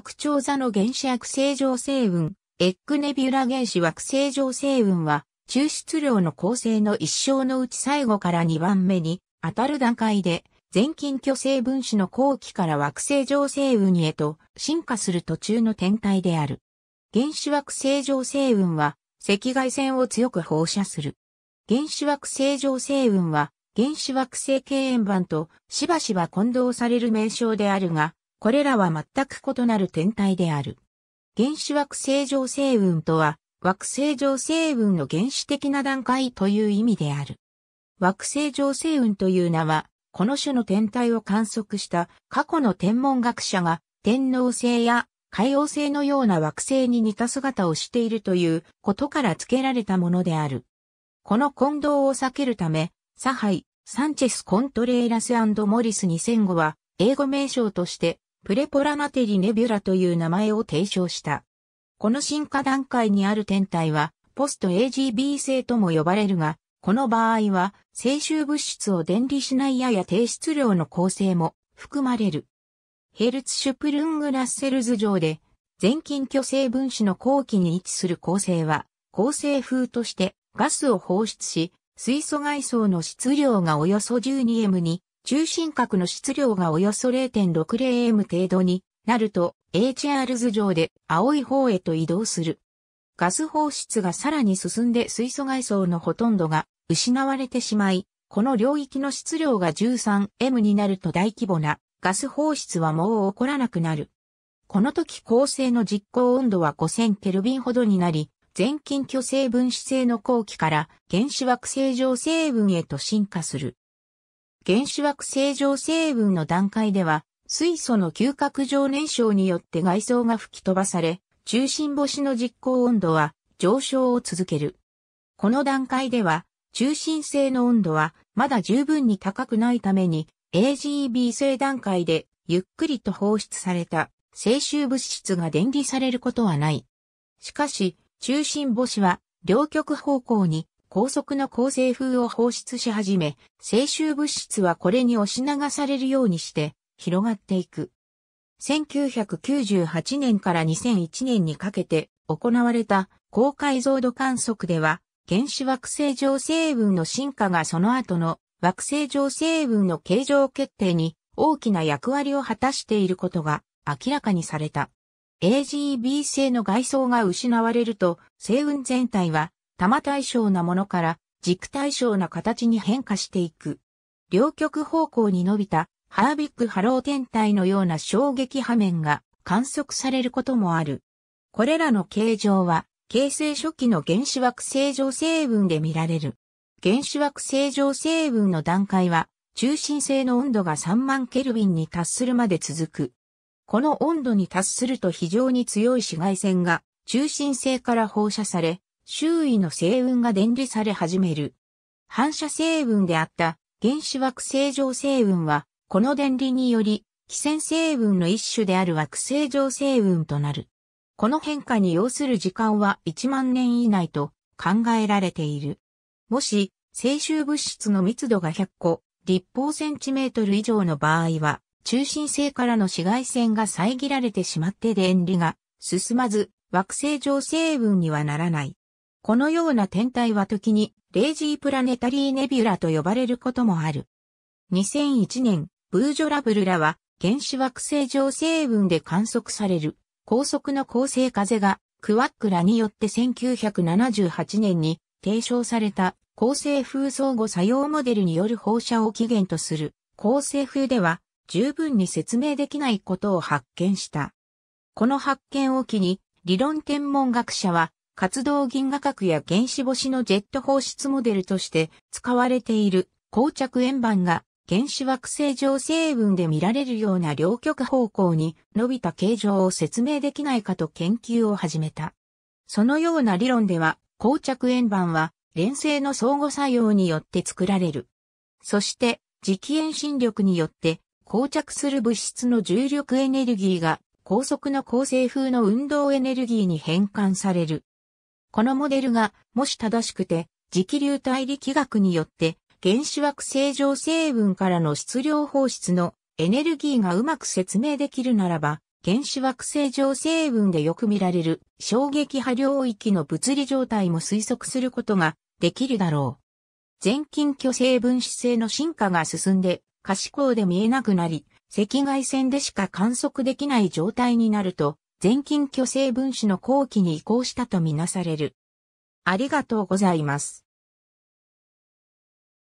白鳥座の原子惑星上星雲、エッグネビュラ原子惑星上星雲は、抽出量の構成の一生のうち最後から2番目に当たる段階で、全近巨星分子の後期から惑星上星雲へと進化する途中の天体である。原子惑星上星雲は赤外線を強く放射する。原子惑星上星雲は原子惑星敬円板としばしば混同される名称であるが、これらは全く異なる天体である。原子惑星上星雲とは、惑星上星雲の原始的な段階という意味である。惑星上星雲という名は、この種の天体を観測した過去の天文学者が、天王星や海王星のような惑星に似た姿をしているということから付けられたものである。この混同を避けるため、サハイ、サンチェス・コントレーラスモリス2005は英語名称としてプレポラマテリネビュラという名前を提唱した。この進化段階にある天体は、ポスト AGB 製とも呼ばれるが、この場合は、静臭物質を電離しないやや低質量の構成も含まれる。ヘルツシュプルングラッセルズ上で、全近巨星分子の後期に位置する構成は、構成風としてガスを放出し、水素外層の質量がおよそ 12M に中心核の質量がおよそ 0.60m 程度になると HR 図上で青い方へと移動する。ガス放出がさらに進んで水素外装のほとんどが失われてしまい、この領域の質量が 13M になると大規模なガス放出はもう起こらなくなる。この時構成の実行温度は5000ケルビンほどになり、全近巨星分子性の後期から原子惑星状成分へと進化する。原子惑星上成分の段階では、水素の嗅覚上燃焼によって外装が吹き飛ばされ、中心星の実行温度は上昇を続ける。この段階では、中心星の温度はまだ十分に高くないために、AGB 星段階でゆっくりと放出された静臭物質が電離されることはない。しかし、中心星は両極方向に高速の構成風を放出し始め、青臭物質はこれに押し流されるようにして広がっていく。1998年から2001年にかけて行われた高解像度観測では、原子惑星上成分の進化がその後の惑星上成分の形状決定に大きな役割を果たしていることが明らかにされた。AGB 製の外装が失われると、星雲全体は玉対称なものから軸対称な形に変化していく。両極方向に伸びたハービック波浪天体のような衝撃波面が観測されることもある。これらの形状は形成初期の原子惑星上成分で見られる。原子惑星上成分の段階は中心性の温度が3万ケルビンに達するまで続く。この温度に達すると非常に強い紫外線が中心性から放射され、周囲の星雲が電離され始める。反射星雲であった原子惑星上星雲は、この電離により、気仙星雲の一種である惑星上星雲となる。この変化に要する時間は1万年以内と考えられている。もし、青臭物質の密度が100個、立方センチメートル以上の場合は、中心性からの紫外線が遮られてしまって電離が進まず、惑星上星雲にはならない。このような天体は時に、レイジープラネタリーネビュラと呼ばれることもある。2001年、ブージョラブルらは、原始惑星上星雲で観測される、高速の恒星風が、クワックラによって1978年に提唱された、恒星風相互作用モデルによる放射を起源とする、恒星風では、十分に説明できないことを発見した。この発見を機に、理論天文学者は、活動銀河核や原子星のジェット放出モデルとして使われている硬着円盤が原子惑星上成分で見られるような両極方向に伸びた形状を説明できないかと研究を始めた。そのような理論では、硬着円盤は連星の相互作用によって作られる。そして、磁気遠心力によって、硬着する物質の重力エネルギーが高速の構成風の運動エネルギーに変換される。このモデルが、もし正しくて、磁気流体力学によって、原子惑星上成分からの質量放出のエネルギーがうまく説明できるならば、原子惑星上成分でよく見られる衝撃波領域の物理状態も推測することができるだろう。全近巨星分子性の進化が進んで、可視光で見えなくなり、赤外線でしか観測できない状態になると、全金虚勢分子の後期に移行したとみなされる。ありがとうございます。